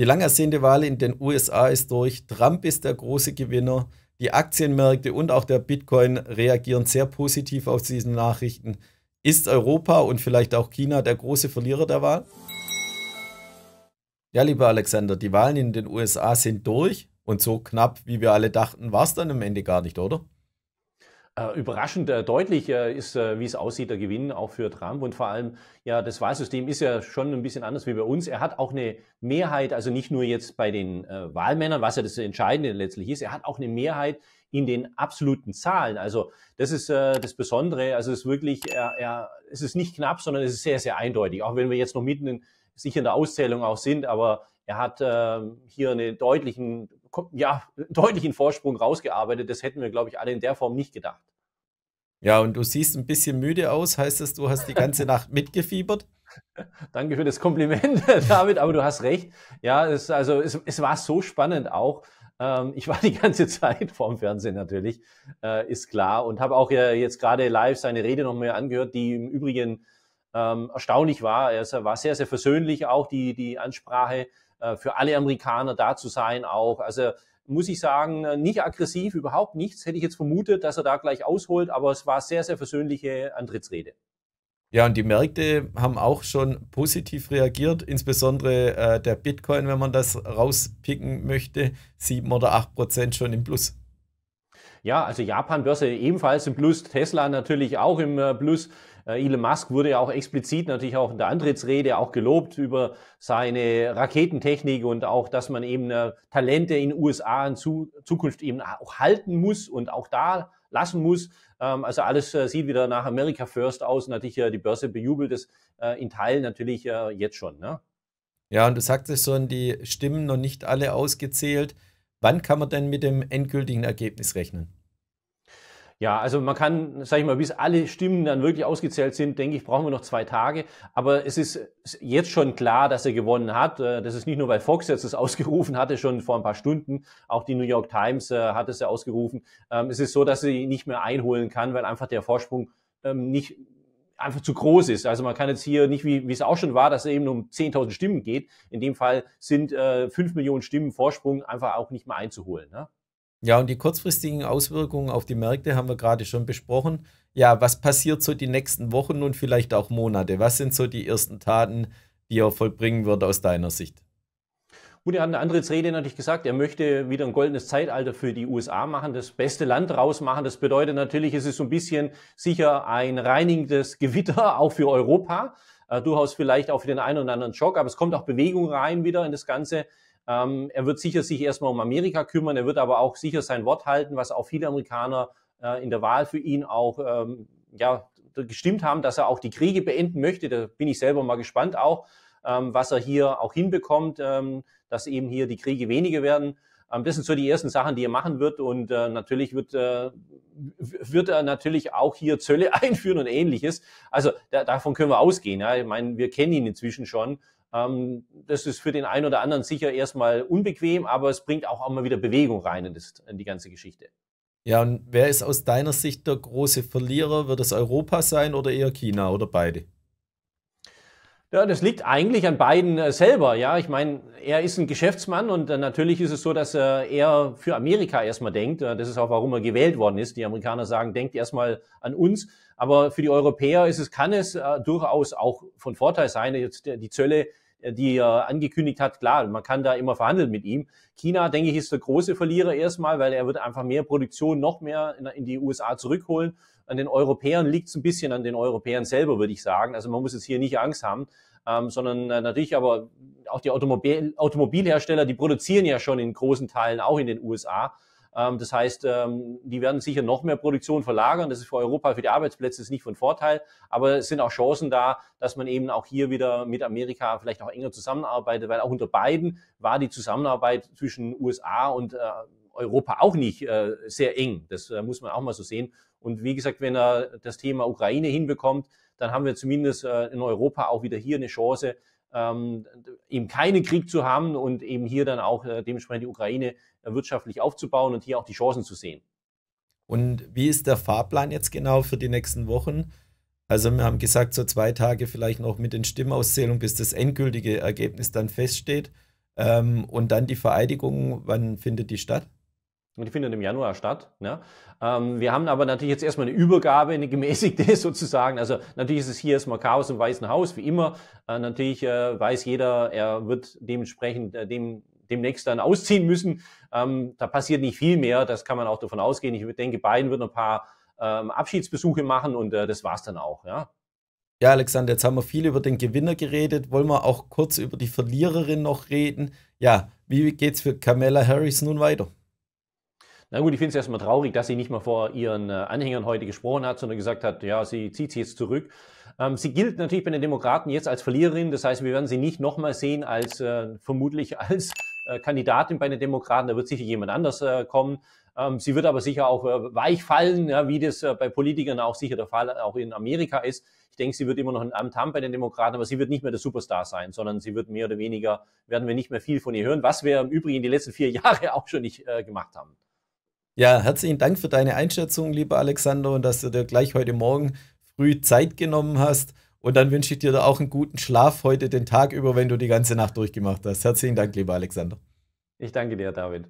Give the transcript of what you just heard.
Die lang Wahl in den USA ist durch. Trump ist der große Gewinner. Die Aktienmärkte und auch der Bitcoin reagieren sehr positiv auf diese Nachrichten. Ist Europa und vielleicht auch China der große Verlierer der Wahl? Ja, lieber Alexander, die Wahlen in den USA sind durch und so knapp, wie wir alle dachten, war es dann am Ende gar nicht, oder? Äh, überraschend äh, deutlich äh, ist, wie es aussieht, der Gewinn auch für Trump. Und vor allem, ja, das Wahlsystem ist ja schon ein bisschen anders wie bei uns. Er hat auch eine Mehrheit, also nicht nur jetzt bei den Wahlmännern, was ja das Entscheidende letztlich ist, er hat auch eine Mehrheit in den absoluten Zahlen. Also das ist das Besondere. Also es ist wirklich, er, er, es ist nicht knapp, sondern es ist sehr, sehr eindeutig. Auch wenn wir jetzt noch mitten in, sicher in der Auszählung auch sind, aber er hat äh, hier einen deutlichen ja, deutlichen Vorsprung rausgearbeitet. Das hätten wir, glaube ich, alle in der Form nicht gedacht. Ja, und du siehst ein bisschen müde aus. Heißt das, du hast die ganze Nacht mitgefiebert? Danke für das Kompliment, David, aber du hast recht. Ja, es, also es, es war so spannend auch. Ähm, ich war die ganze Zeit vorm Fernsehen natürlich, äh, ist klar. Und habe auch jetzt gerade live seine Rede nochmal angehört, die im Übrigen ähm, erstaunlich war. Also, er war sehr, sehr versöhnlich auch, die, die Ansprache. Äh, für alle Amerikaner da zu sein auch. Also muss ich sagen, äh, nicht aggressiv, überhaupt nichts. Hätte ich jetzt vermutet, dass er da gleich ausholt, aber es war sehr, sehr versöhnliche Antrittsrede. Ja, und die Märkte haben auch schon positiv reagiert, insbesondere äh, der Bitcoin, wenn man das rauspicken möchte, sieben oder acht Prozent schon im Plus. Ja, also Japan-Börse ebenfalls im Plus, Tesla natürlich auch im äh, Plus. Äh, Elon Musk wurde ja auch explizit natürlich auch in der Antrittsrede auch gelobt über seine Raketentechnik und auch, dass man eben äh, Talente in den USA in Zukunft eben auch halten muss und auch da lassen muss. Ähm, also alles äh, sieht wieder nach America First aus. Natürlich die Börse bejubelt es in Teilen natürlich jetzt schon. Ne? Ja, und du sagst es schon, die Stimmen noch nicht alle ausgezählt. Wann kann man denn mit dem endgültigen Ergebnis rechnen? Ja, also man kann, sag ich mal, bis alle Stimmen dann wirklich ausgezählt sind, denke ich, brauchen wir noch zwei Tage. Aber es ist jetzt schon klar, dass er gewonnen hat. Äh, das ist nicht nur, weil Fox jetzt das ausgerufen hatte, schon vor ein paar Stunden. Auch die New York Times äh, hat es ja ausgerufen. Ähm, es ist so, dass sie nicht mehr einholen kann, weil einfach der Vorsprung ähm, nicht einfach zu groß ist. Also man kann jetzt hier nicht, wie, wie es auch schon war, dass es eben um 10.000 Stimmen geht. In dem Fall sind äh, 5 Millionen Stimmen Vorsprung einfach auch nicht mehr einzuholen. Ne? Ja, und die kurzfristigen Auswirkungen auf die Märkte haben wir gerade schon besprochen. Ja, was passiert so die nächsten Wochen und vielleicht auch Monate? Was sind so die ersten Taten, die er vollbringen wird aus deiner Sicht? Gut, er hat eine andere Rede natürlich gesagt, er möchte wieder ein goldenes Zeitalter für die USA machen, das beste Land rausmachen. Das bedeutet natürlich, es ist so ein bisschen sicher ein reinigendes Gewitter auch für Europa. Äh, durchaus vielleicht auch für den einen oder anderen Schock, aber es kommt auch Bewegung rein wieder in das Ganze. Ähm, er wird sicher sich erstmal um Amerika kümmern, er wird aber auch sicher sein Wort halten, was auch viele Amerikaner äh, in der Wahl für ihn auch ähm, ja, gestimmt haben, dass er auch die Kriege beenden möchte. Da bin ich selber mal gespannt auch, ähm, was er hier auch hinbekommt, ähm, dass eben hier die Kriege weniger werden. Ähm, das sind so die ersten Sachen, die er machen wird und äh, natürlich wird, äh, wird er natürlich auch hier Zölle einführen und ähnliches. Also da, davon können wir ausgehen. Ja? Ich meine, wir kennen ihn inzwischen schon ähm, das ist für den einen oder anderen sicher erstmal unbequem, aber es bringt auch immer wieder Bewegung rein in, das, in die ganze Geschichte. Ja, und wer ist aus deiner Sicht der große Verlierer? Wird es Europa sein oder eher China oder beide? Ja, das liegt eigentlich an beiden äh, selber. Ja, ich meine, er ist ein Geschäftsmann und äh, natürlich ist es so, dass äh, er für Amerika erstmal denkt. Das ist auch, warum er gewählt worden ist. Die Amerikaner sagen, denkt erstmal an uns. Aber für die Europäer ist es, kann es durchaus auch von Vorteil sein, jetzt die Zölle äh, die er angekündigt hat. Klar, man kann da immer verhandeln mit ihm. China, denke ich, ist der große Verlierer erstmal, weil er wird einfach mehr Produktion noch mehr in die USA zurückholen. An den Europäern liegt es ein bisschen an den Europäern selber, würde ich sagen. Also man muss jetzt hier nicht Angst haben. Ähm, sondern äh, natürlich aber auch die Automobil Automobilhersteller, die produzieren ja schon in großen Teilen auch in den USA. Ähm, das heißt, ähm, die werden sicher noch mehr Produktion verlagern. Das ist für Europa, für die Arbeitsplätze ist nicht von Vorteil, aber es sind auch Chancen da, dass man eben auch hier wieder mit Amerika vielleicht auch enger zusammenarbeitet, weil auch unter beiden war die Zusammenarbeit zwischen USA und äh, Europa auch nicht äh, sehr eng. Das äh, muss man auch mal so sehen. Und wie gesagt, wenn er das Thema Ukraine hinbekommt, dann haben wir zumindest in Europa auch wieder hier eine Chance, ähm, eben keinen Krieg zu haben und eben hier dann auch äh, dementsprechend die Ukraine äh, wirtschaftlich aufzubauen und hier auch die Chancen zu sehen. Und wie ist der Fahrplan jetzt genau für die nächsten Wochen? Also wir haben gesagt, so zwei Tage vielleicht noch mit den Stimmauszählungen, bis das endgültige Ergebnis dann feststeht. Ähm, und dann die Vereidigung, wann findet die statt? Die findet im Januar statt. Ne? Ähm, wir haben aber natürlich jetzt erstmal eine Übergabe, eine gemäßigte sozusagen. Also natürlich ist es hier erstmal Chaos im Weißen Haus, wie immer. Äh, natürlich äh, weiß jeder, er wird dementsprechend äh, dem, demnächst dann ausziehen müssen. Ähm, da passiert nicht viel mehr, das kann man auch davon ausgehen. Ich denke, Biden wird ein paar ähm, Abschiedsbesuche machen und äh, das war's dann auch. Ja? ja, Alexander, jetzt haben wir viel über den Gewinner geredet. Wollen wir auch kurz über die Verliererin noch reden? Ja, wie geht's für Kamala Harris nun weiter? Na gut, ich finde es erstmal traurig, dass sie nicht mal vor ihren äh, Anhängern heute gesprochen hat, sondern gesagt hat, ja, sie zieht sich jetzt zurück. Ähm, sie gilt natürlich bei den Demokraten jetzt als Verliererin. Das heißt, wir werden sie nicht nochmal sehen als äh, vermutlich als äh, Kandidatin bei den Demokraten. Da wird sicher jemand anders äh, kommen. Ähm, sie wird aber sicher auch äh, weich fallen, ja, wie das äh, bei Politikern auch sicher der Fall auch in Amerika ist. Ich denke, sie wird immer noch ein Amt haben bei den Demokraten, aber sie wird nicht mehr der Superstar sein, sondern sie wird mehr oder weniger, werden wir nicht mehr viel von ihr hören, was wir im Übrigen die letzten vier Jahre auch schon nicht gemacht haben. Ja, herzlichen Dank für deine Einschätzung, lieber Alexander, und dass du dir gleich heute Morgen früh Zeit genommen hast. Und dann wünsche ich dir da auch einen guten Schlaf heute den Tag über, wenn du die ganze Nacht durchgemacht hast. Herzlichen Dank, lieber Alexander. Ich danke dir, David.